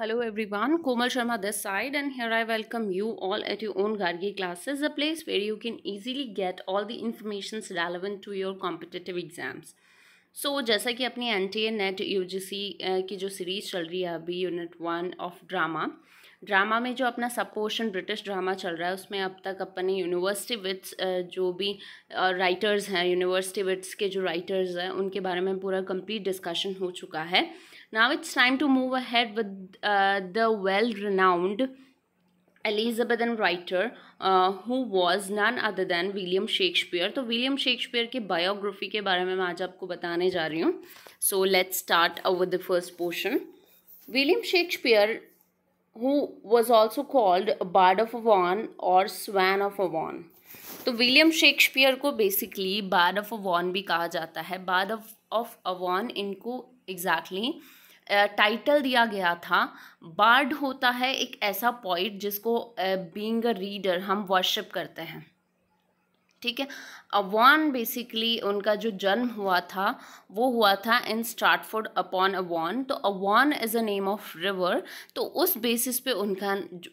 Hello everyone Komal Sharma this side and here I welcome you all at you own Gargi classes a place where you can easily get all the information relevant to your competitive exams so जैसा कि अपनी N T A NET U G C की जो series चल रही है अभी unit one of drama drama में जो अपना सब पोर्शन ब्रिटिश ड्रामा चल रहा है उसमें अब तक अपने यूनिवर्सिटी विथ्स जो भी राइटर्स हैं यूनिवर्सिटी विथ्स के जो राइटर्स हैं उनके बारे में पूरा कम्प्लीट डिस्कशन हो चुका है Now it's time to move ahead with uh, the well-renowned Elizabethan writer uh, who was none other than William Shakespeare. So William Shakespeare ke biography ke baare mein aaj aapko batane ja rahi hun. So let's start over the first portion. William Shakespeare, who was also called Bard of Avon or Swan of Avon. So William Shakespeare ko basically Bard of Avon bhi kaha jata hai. Bard of, of Avon inko exactly... title दिया गया था board होता है एक ऐसा point जिसको being a reader हम worship करते हैं ठीक है अवान बेसिकली उनका जो जन्म हुआ था वो हुआ था इन स्टार्टफोर्ड अपॉन अवान तो Avon is a name of river तो उस बेसिस पे उनका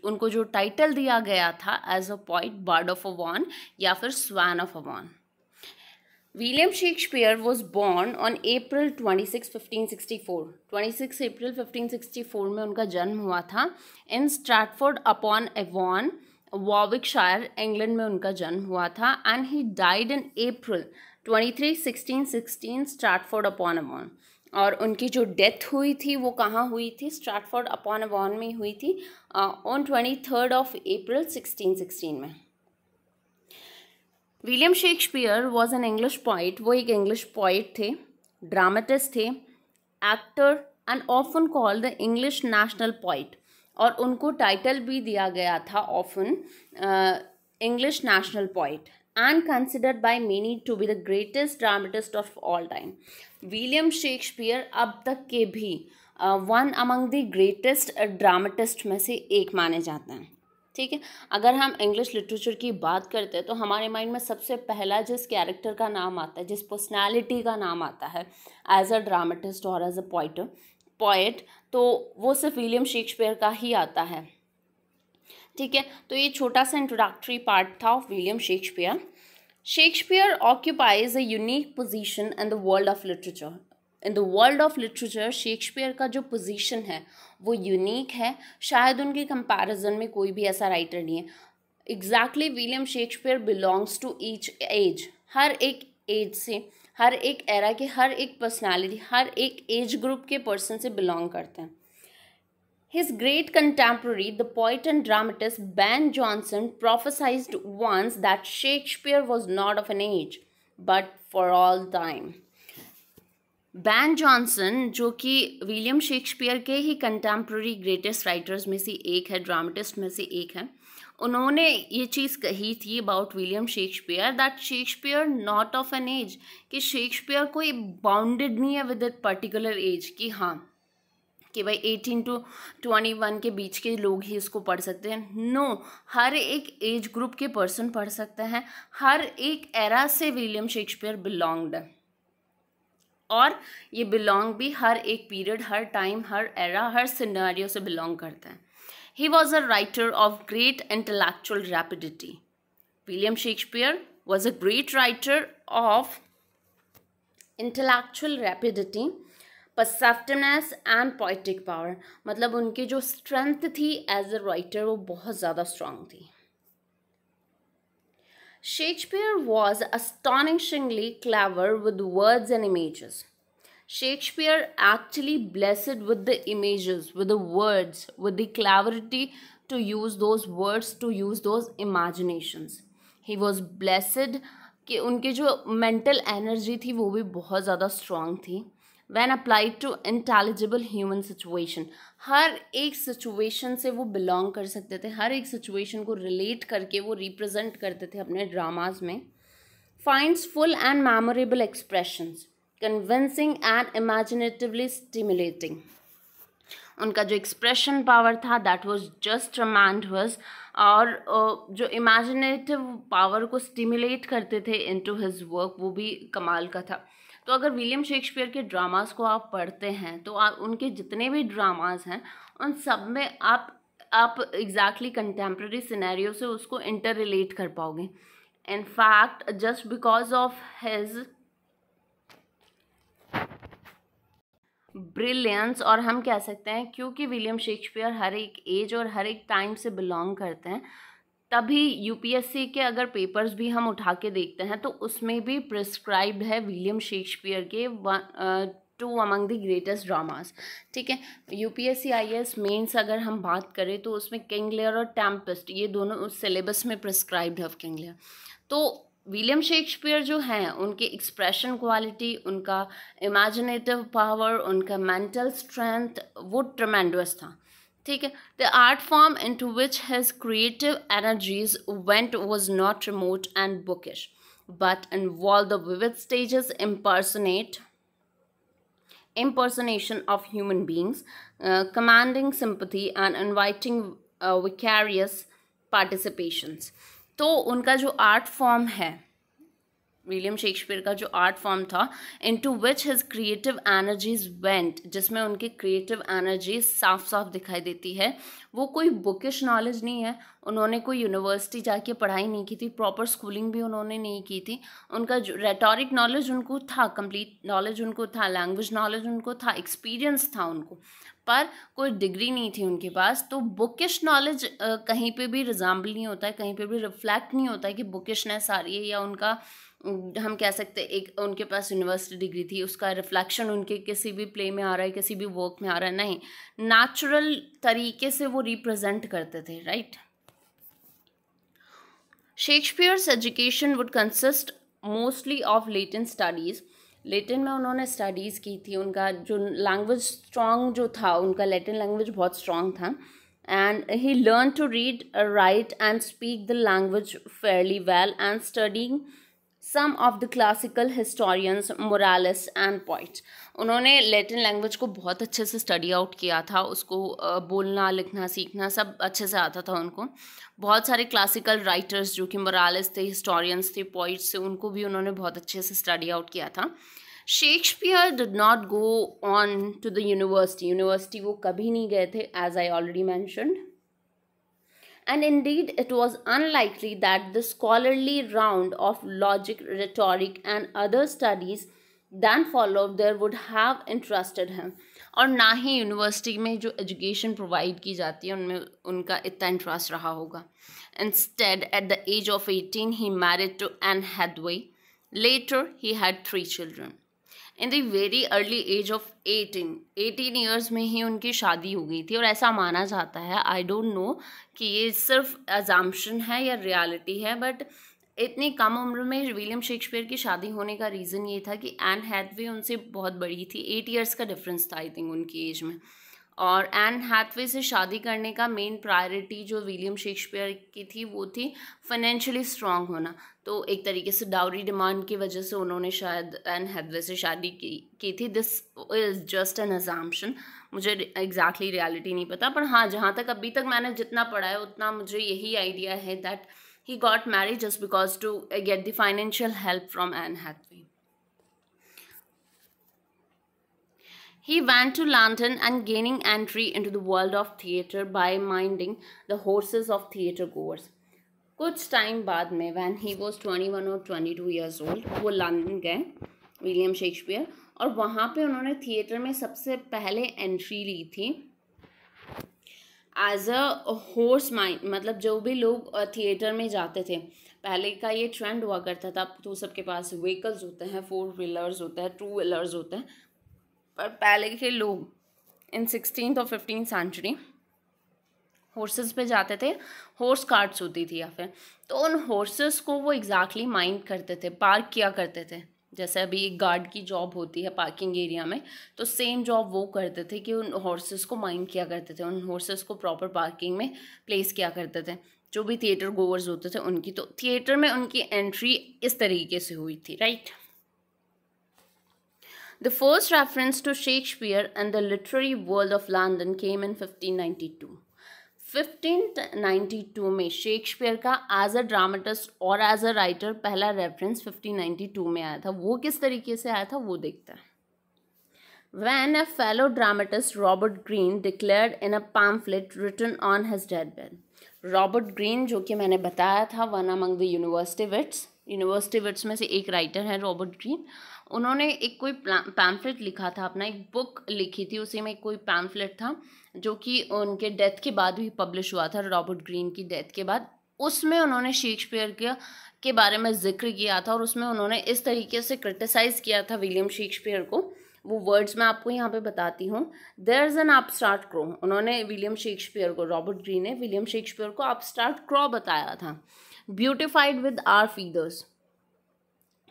उनको जो टाइटल दिया गया था as a poet bard of Avon या फिर swan of Avon William Shakespeare was born on April 26, 1564. 26 April 1564 में उनका जन्म हुआ था in Stratford upon Avon Warwickshire England में उनका जन्म हुआ था and he died in April 23 sixteen 16 Stratford upon Avon और उनकी जो डेथ हुई थी वो कहाँ हुई थी स्ट्रैटफोर्ड अपॉन एवॉन में हुई थी on twenty third of April sixteen sixteen में William Shakespeare was an English poet वो एक इंग्लिश पॉइट थे ड्रामेटिस्ट थे actor and often called the English national poet और उनको टाइटल भी दिया गया था often English national poet and considered by many to be the greatest dramatist of all time William Shakespeare अब तक के भी one among the greatest dramatist में से एक माने जाते हैं ठीक है अगर हम इंग्लिश लिटरेचर की बात करते हैं तो हमारे माइंड में सबसे पहला जिस कैरेक्टर का नाम आता है जिस पर्सनैलिटी का नाम आता है एज अ ड्रामेटिस्ट और एज अ पोइट पोइट तो वो सिर्फ विलियम शेक्सपियर का ही आता है ठीक है तो ये छोटा सा इंट्रोडक्टरी पार्ट था of William Shakespeare Shakespeare occupies a unique position in the world of literature in the world of literature Shakespeare का जो पोजिशन है वो यूनिक है शायद उनके कंपैरिजन में कोई भी ऐसा राइटर नहीं है exactly William Shakespeare belongs to each age हर एक एज से हर एक एरा के हर एक पर्सनालिटी हर एक एज ग्रुप के पर्सन से बिलोंग करते हैं his great contemporary the poet and dramatist Ben Jonson prophesised once that Shakespeare was not of an age but for all time Ben Jonson जो कि विलियम शेक्सपियर के ही contemporary greatest writers में से एक है ड्रामेटिस्ट में से एक है उन्होंने ये चीज़ कही थी about William Shakespeare that Shakespeare not of an age कि शेक्सपियर कोई बाउंडेड नहीं है विद ए पर्टिकुलर एज कि हाँ कि भाई एटीन टू ट्वेंटी वन के बीच के लोग ही इसको पढ़ सकते हैं नो no, हर एक एज ग्रुप के पर्सन पढ़ सकते हैं हर एक एरा से विलियम शेक्सपियर बिलोंगड है और ये बिलोंग भी हर एक पीरियड हर टाइम हर एरा हर सिनेरियो से बिलोंग करते हैं he was a writer of great intellectual rapidity William Shakespeare was a great writer of intellectual rapidity perceptiveness and poetic power मतलब उनकी जो स्ट्रेंथ थी एज अ राइटर वो बहुत ज़्यादा स्ट्रांग थी Shakespeare was astonishingly clever with words and images. Shakespeare actually blessed with the images, with the words, with the clarity to use those words, to use those imaginations. He was blessed कि उनकी जो mental energy थी वो भी बहुत ज़्यादा थी when applied to intelligible human situation हर एक सिचुएशन से वो बिलोंग कर सकते थे हर एक सिचुएशन को रिलेट करके वो रिप्रजेंट करते थे अपने ड्रामाज में finds full and memorable expressions convincing and imaginatively stimulating उनका जो एक्सप्रेशन पावर था दैट वॉज जस्ट रमांड वॉज और जो इमेजिनेटिव पावर को स्टिमुलेट करते थे इनटू हिज वर्क वो भी कमाल का था तो अगर विलियम शेक्सपियर के ड्रामास को आप पढ़ते हैं तो आप उनके जितने भी ड्रामास हैं उन सब में आप आप एग्जैक्टली कंटेम्प्रेरी सिनेरियो से उसको इंटर रिलेट कर पाओगे in fact just because of his brilliance और हम कह सकते हैं क्योंकि विलियम शेक्सपियर हर एक एज और हर एक टाइम से बिलोंग करते हैं तभी यूपीएससी के अगर पेपर्स भी हम उठा के देखते हैं तो उसमें भी प्रिस्क्राइब्ड है विलियम शेक्सपियर के two among the greatest dramas ठीक है यूपीएससी आईएएस मेंस अगर हम बात करें तो उसमें किंग लेयर और टेम्पेस्ट ये दोनों उस सिलेबस में प्रिस्क्राइब्ड है किंग लेयर तो विलियम शेक्सपियर जो हैं उनके एक्सप्रेशन क्वालिटी उनका इमेजिनेटिव पावर उनका मेंटल स्ट्रेंथ वो ट्रमेंडस था ठीक है the art form into which his creative energies went was not remote and bookish but in the vivid stage impersonate impersonation of human beings uh, commanding sympathy and inviting uh, vicarious तो उनका जो art form है William Shakespeare का जो art form था into which his creative energies went जिसमें उनकी creative energy साफ साफ दिखाई देती है वो कोई बुकिश नॉलेज नहीं है उन्होंने कोई यूनिवर्सिटी जाके पढ़ाई नहीं की थी प्रॉपर स्कूलिंग भी उन्होंने नहीं की थी उनका जो रेटोरिक नॉलेज उनको था कंप्लीट नॉलेज उनको था लैंग्वेज नॉलेज उनको था एक्सपीरियंस था उनको पर कोई डिग्री नहीं थी उनके पास तो बुकिश नॉलेज कहीं पे भी रिजाम्बल नहीं होता है कहीं पे भी रिफ्लेक्ट नहीं होता है कि बुकिशनेस आ रही है या उनका हम कह सकते हैं एक उनके पास यूनिवर्सिटी डिग्री थी उसका रिफ्लेक्शन उनके किसी भी प्ले में आ रहा है किसी भी वर्क में आ रहा है नहीं नेचुरल तरीके से वो रिप्रेजेंट करते थे right Shakespeare's education would consist mostly of Latin studies Latin में उन्होंने स्टडीज़ की थी उनका जो लैंग्वेज स्ट्रॉन्ग जो था उनका लेटिन लैंग्वेज बहुत स्ट्रांग था and he learn to read write and speak the language fairly well and studying some of the classical historians moralist and point उन्होंने लेटिन लैंग्वेज को बहुत अच्छे से स्टडी आउट किया था उसको बोलना लिखना सीखना सब अच्छे से आता था उनको बहुत सारे क्लासिकल राइटर्स जो कि मोरालिस्ट थे हिस्टोरियंस थे पॉइट्स थे उनको भी उन्होंने बहुत अच्छे से स्टडी आउट किया था Shakespeare did not go on to the university university वो कभी नहीं गए थे as I already mentioned and indeed it was unlikely that the scholarly round of logic, rhetoric, and other studies then followed there would have interested him. और ना ही university में जो education provide की जाती है उनमें उनका इतना इंटरेस्ट रहा होगा instead at the age of eighteen he married to Anne Hathaway later he had three children in the very early age of eighteen eighteen years में ही उनकी शादी हो गई थी और ऐसा माना जाता है आई डोंट नो कि ये सिर्फ एजाम्पन है या रियलिटी है बट इतनी कम उम्र में विलियम शेक्सपियर की शादी होने का रीज़न ये था कि एन हैथवे उनसे बहुत बड़ी थी एट ईयर्स का डिफरेंस था आई थिंक उनकी एज में और एन हैथवे से शादी करने का मेन प्रायोरिटी जो विलियम शेक्सपियर की थी वो थी फाइनेंशियली स्ट्रांग होना तो एक तरीके से डाउरी डिमांड की वजह से उन्होंने शायद एन हैथवे से शादी की की थी this is just an example मुझे एग्जैक्टली exactly रियलिटी नहीं पता पर हाँ जहाँ तक अभी तक मैंने जितना पढ़ा है उतना मुझे यही आइडिया है that he got married just because to get the financial help from Anne Hathaway He went to London and gaining entry into the world of theater by minding the horses of theater goers. kuch time baad mein when he was 21 or 22 years old wo london gaye william shakespeare aur wahan pe unhone theater mein sabse pehle entry li thi as a horse mind मतलब जो भी लोग theatre में जाते थे पहले का ये ट्रेंड हुआ करता था तो सबके पास व्हीकल्स होते हैं फोर व्हीलर्स होते हैं टू व्हीलर्स होते हैं पर पहले के लोग इन सिक्सटीन और फिफ्टीन सेंचुरी हॉर्सेस पे जाते थे हॉर्स कार्ड्स होती थी या फिर तो उन हॉर्सेस को वो एग्जैक्टली exactly माइंड करते थे पार्क किया करते थे जैसे अभी एक गार्ड की जॉब होती है पार्किंग एरिया में तो सेम जॉब वो करते थे कि उन हॉर्सेस को माइंड किया करते थे उन हॉर्सेस को प्रॉपर पार्किंग में प्लेस किया करते थे जो भी थिएटर गोवर्स होते थे उनकी तो थिएटर में उनकी एंट्री इस तरीके से हुई थी right The first reference to Shakespeare and the literary world of London came in 1592. 1592 में शेक्सपियर का एज अ ड्रामेटिस्ट और एज अ राइटर पहला रेफरेंस 1592 में आया था वो किस तरीके से आया था वो देखते हैं when a fellow dramatist Robert Green declared in a pamphlet written on his deathbed. Robert Green जो कि मैंने बताया था one among the university wits university wits में से एक राइटर है रॉबर्ट ग्रीन उन्होंने एक कोई पैम्फलेट लिखा था अपना एक बुक लिखी थी उसी में कोई पैम्फलेट था जो कि उनके डेथ के बाद भी पब्लिश हुआ था रॉबर्ट ग्रीन की डेथ के बाद उसमें उन्होंने शेक्सपियर के के बारे में जिक्र किया था और उसमें उन्होंने इस तरीके से क्रिटिसाइज़ किया था विलियम शेक्सपियर को वो वर्ड्स मैं आपको यहाँ पे बताती हूँ there is an upstart crow उन्होंने विलियम शेक्सपियर को रॉबर्ट ग्रीन ने विलियम शेक्सपियर को आप स्टार्ट क्रो बताया था beautified with our feathers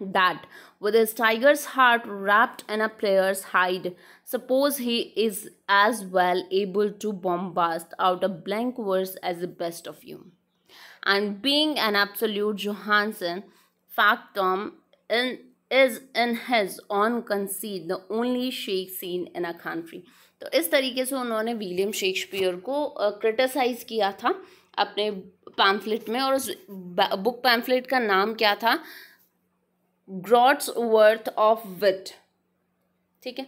that with his tiger's heart wrapped in a player's hide, suppose he is as well able to bombast out a blank verse as the best of you. And being an absolute Johansen, factum in, is in his own conceit the only sheikh seen in a country. तो इस तरीके से उन्होंने William Shakespeare को criticise किया था अपने pamphlet में और उस बुक पैम्फलेट का नाम क्या था ग्रॉड्स वर्थ ऑफ विथ ठीक है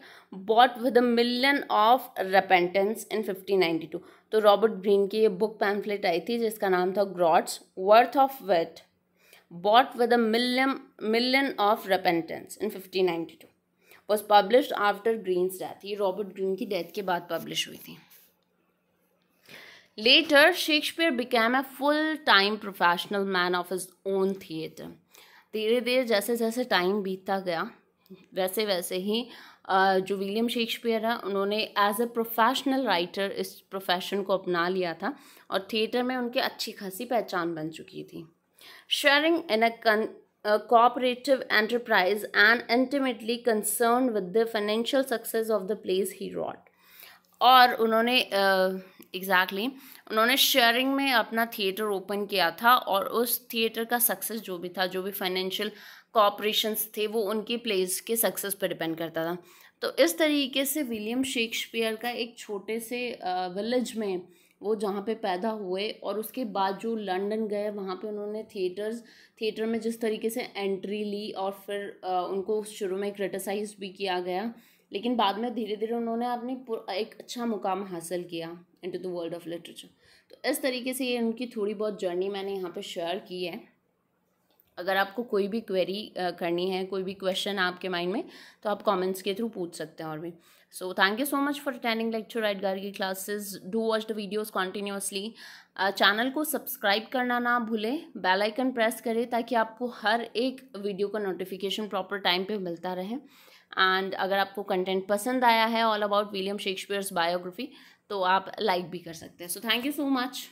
bought with million of repentance in 1592 तो रॉबर्ट ग्रीन की ये बुक पैम्फलेट आई थी जिसका नाम था groatsworth of wit bought with million million of repentance in 1592 was publish after Greene's death ये रॉबर्ट ग्रीन की डेथ के बाद पब्लिश हुई थी later Shakespeare became a full time professional man of his own theatre धीरे धीरे जैसे जैसे टाइम बीतता गया वैसे वैसे ही जो विलियम शेक्सपियर है उन्होंने एज अ प्रोफेशनल राइटर इस प्रोफेशन को अपना लिया था और थिएटर में उनकी अच्छी खासी पहचान बन चुकी थी sharing in a cooperative enterprise and intimately concern with the financial success of the plays he wrote और उन्होंने एग्जैक्टली exactly, उन्होंने शेयरिंग में अपना थिएटर ओपन किया था और उस थिएटर का सक्सेस जो भी था जो भी फाइनेंशियल कॉपरेशंस थे वो उनके प्लेस के सक्सेस पर डिपेंड करता था तो इस तरीके से विलियम शेक्सपियर का एक छोटे से विलेज में वो जहाँ पे पैदा हुए और उसके बाद जो लंदन गए वहाँ पे उन्होंने थिएटर्स थिएटर में जिस तरीके से एंट्री ली और फिर उनको शुरू में क्रिटिसाइज भी किया गया लेकिन बाद में धीरे धीरे उन्होंने अपनी एक अच्छा मुकाम हासिल किया into the world of literature तो इस तरीके से ये उनकी थोड़ी बहुत जर्नी मैंने यहाँ पर शेयर की है अगर आपको कोई भी क्वेरी करनी है कोई भी क्वेश्चन आपके माइंड में तो आप कमेंट्स के थ्रू पूछ सकते हैं और भी so thank you so much for attending lecture right गार की classes do watch the videos continuously channel को सब्सक्राइब करना ना भूलें बेल आइकन प्रेस करें ताकि आपको हर एक वीडियो का नोटिफिकेशन प्रॉपर टाइम पर मिलता रहे एंड अगर आपको कंटेंट पसंद आया है all about William Shakespeare's biography तो आप लाइक भी कर सकते हैं so thank you so much